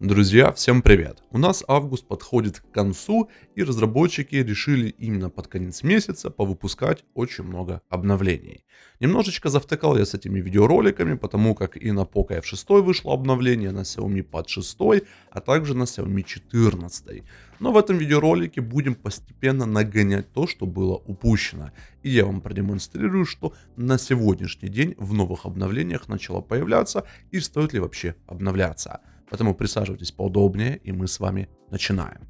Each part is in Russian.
Друзья, всем привет! У нас август подходит к концу, и разработчики решили именно под конец месяца повыпускать очень много обновлений. Немножечко завтыкал я с этими видеороликами, потому как и на Poco F6 вышло обновление, на Xiaomi Pad 6, а также на Xiaomi 14. Но в этом видеоролике будем постепенно нагонять то, что было упущено. И я вам продемонстрирую, что на сегодняшний день в новых обновлениях начало появляться и стоит ли вообще обновляться. Поэтому присаживайтесь поудобнее, и мы с вами начинаем.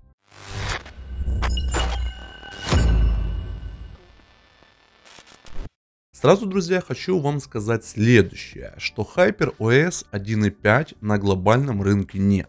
Сразу, друзья, хочу вам сказать следующее, что HyperOS 1.5 на глобальном рынке нет.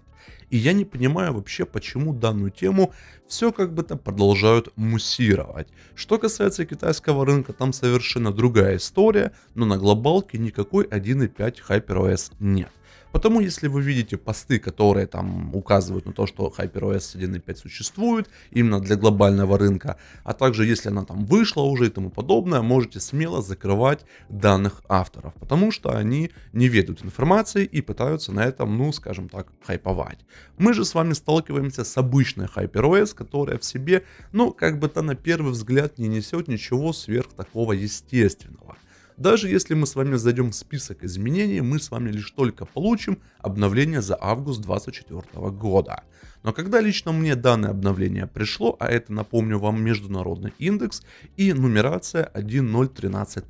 И я не понимаю вообще, почему данную тему все как бы то продолжают муссировать. Что касается китайского рынка, там совершенно другая история, но на глобалке никакой 1.5 HyperOS нет. Потому если вы видите посты, которые там указывают на то, что HyperOS 1.5 существует именно для глобального рынка, а также если она там вышла уже и тому подобное, можете смело закрывать данных авторов, потому что они не ведут информации и пытаются на этом, ну, скажем так, хайповать. Мы же с вами сталкиваемся с обычной HyperOS, которая в себе, ну, как бы то на первый взгляд не несет ничего сверх такого естественного. Даже если мы с вами зайдем в список изменений, мы с вами лишь только получим обновление за август 2024 года. Но когда лично мне данное обновление пришло, а это, напомню вам, международный индекс и нумерация 10130,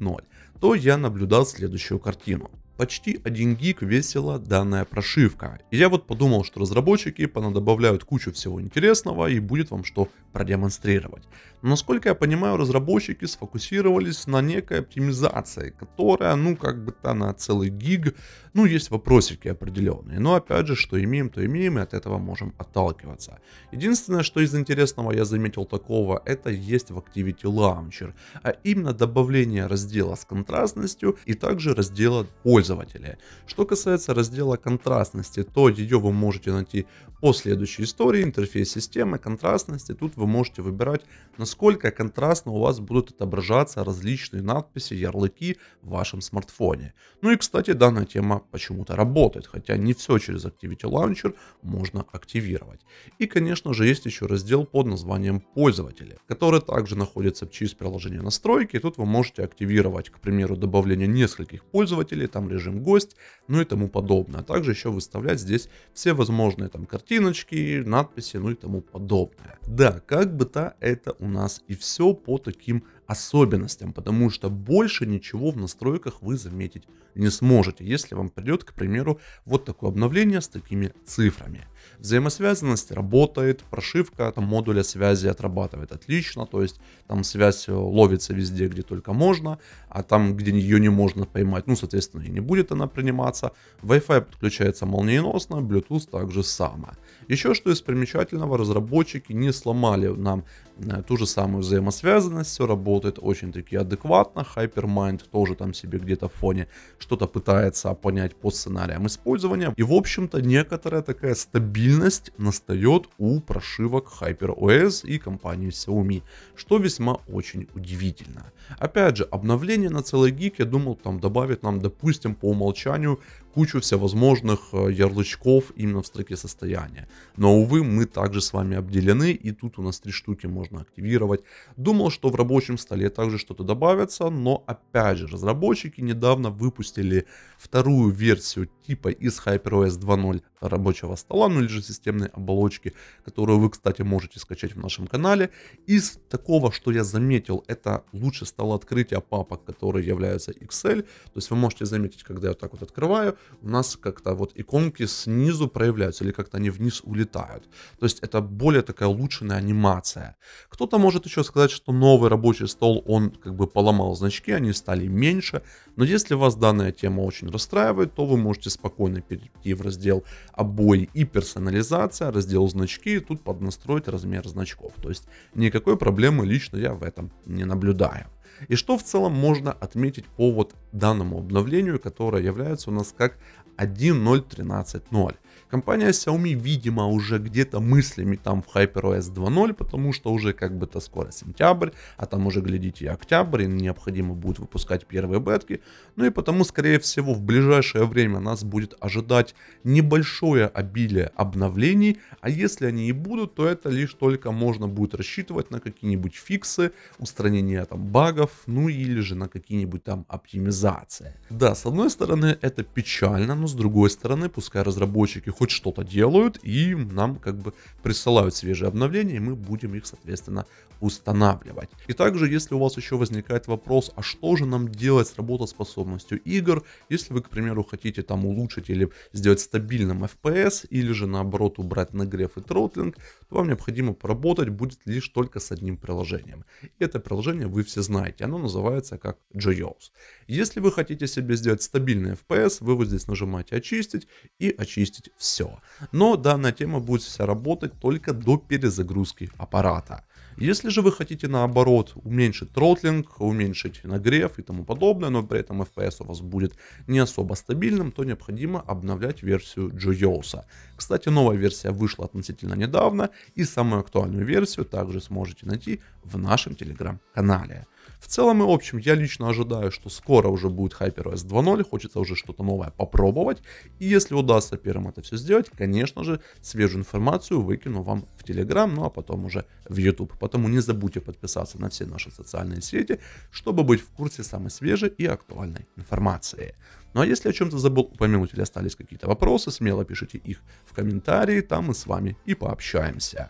то я наблюдал следующую картину почти 1 гиг весила данная прошивка. И я вот подумал, что разработчики понадобавляют кучу всего интересного и будет вам что продемонстрировать. Но насколько я понимаю, разработчики сфокусировались на некой оптимизации, которая, ну, как бы то на целый гиг, ну, есть вопросики определенные. Но опять же, что имеем, то имеем, и от этого можем отталкиваться. Единственное, что из интересного я заметил такого, это есть в Activity Launcher, а именно добавление раздела с контрастностью и также раздела пользы пользователя. Что касается раздела контрастности, то ее вы можете найти по следующей истории, интерфейс системы, контрастности. Тут вы можете выбирать, насколько контрастно у вас будут отображаться различные надписи, ярлыки в вашем смартфоне. Ну и, кстати, данная тема почему-то работает, хотя не все через Activity Launcher можно активировать. И, конечно же, есть еще раздел под названием «Пользователи», который также находится через приложение настройки. Тут вы можете активировать, к примеру, добавление нескольких пользователей, там режим режим гость, ну и тому подобное. А также еще выставлять здесь все возможные там картиночки, надписи, ну и тому подобное. Да, как бы то это у нас и все по таким особенностям, потому что больше ничего в настройках вы заметить не сможете, если вам придет, к примеру, вот такое обновление с такими цифрами. Взаимосвязанность работает, прошивка там, модуля связи отрабатывает отлично, то есть там связь э, ловится везде, где только можно, а там, где ее не можно поймать, ну, соответственно, и не будет она приниматься. Wi-Fi подключается молниеносно, Bluetooth также самое. Еще что из примечательного, разработчики не сломали нам Э, ту же самую взаимосвязанность, все работает очень-таки адекватно. Hypermind тоже там себе где-то в фоне что-то пытается понять по сценариям использования. И, в общем-то, некоторая такая стабильность настает у прошивок HyperOS и компании Xiaomi, что весьма очень удивительно. Опять же, обновление на целый гик я думал, там добавит нам, допустим, по умолчанию кучу всевозможных э, ярлычков именно в строке состояния. Но, увы, мы также с вами обделены, и тут у нас три штуки можно активировать. Думал, что в рабочем столе также что-то добавится, но опять же, разработчики недавно выпустили вторую версию типа из HyperOS 2.0 рабочего стола, ну или же системной оболочки, которую вы, кстати, можете скачать в нашем канале. Из такого, что я заметил, это лучше стало открытие папок, которые являются Excel. То есть вы можете заметить, когда я вот так вот открываю, у нас как-то вот иконки снизу проявляются или как-то они вниз улетают. То есть это более такая улучшенная анимация. Кто-то может еще сказать, что новый рабочий стол, он как бы поломал значки, они стали меньше. Но если вас данная тема очень расстраивает, то вы можете спокойно перейти в раздел обои и персонализация, раздел значки, тут поднастроить размер значков. То есть никакой проблемы лично я в этом не наблюдаю. И что в целом можно отметить по вот данному обновлению, которое является у нас как 1.0.13.0. Компания Xiaomi, видимо, уже где-то мыслями там в HyperOS 2.0, потому что уже как бы то скоро сентябрь, а там уже, глядите, октябрь, и необходимо будет выпускать первые бетки. Ну и потому, скорее всего, в ближайшее время нас будет ожидать небольшое обилие обновлений, а если они и будут, то это лишь только можно будет рассчитывать на какие-нибудь фиксы, устранение там багов, ну или же на какие-нибудь там оптимизации монетизация. Да, с одной стороны это печально, но с другой стороны, пускай разработчики хоть что-то делают и нам как бы присылают свежие обновления, и мы будем их, соответственно, устанавливать. И также, если у вас еще возникает вопрос, а что же нам делать с работоспособностью игр, если вы, к примеру, хотите там улучшить или сделать стабильным FPS, или же наоборот убрать нагрев и тротлинг, то вам необходимо поработать будет лишь только с одним приложением. И это приложение вы все знаете, оно называется как Joyos. Если если вы хотите себе сделать стабильный FPS, вы вот здесь нажимаете «Очистить» и «Очистить все». Но данная тема будет вся работать только до перезагрузки аппарата. Если же вы хотите наоборот уменьшить тротлинг, уменьшить нагрев и тому подобное, но при этом FPS у вас будет не особо стабильным, то необходимо обновлять версию JoYosa. Кстати, новая версия вышла относительно недавно и самую актуальную версию также сможете найти в нашем телеграм-канале. В целом и общем, я лично ожидаю, что скоро уже будет HyperOS 2.0, хочется уже что-то новое попробовать. И если удастся первым это все сделать, конечно же, свежую информацию выкину вам в Telegram, ну а потом уже в YouTube. Поэтому не забудьте подписаться на все наши социальные сети, чтобы быть в курсе самой свежей и актуальной информации. Ну а если о чем-то забыл упомянуть или остались какие-то вопросы, смело пишите их в комментарии, там мы с вами и пообщаемся.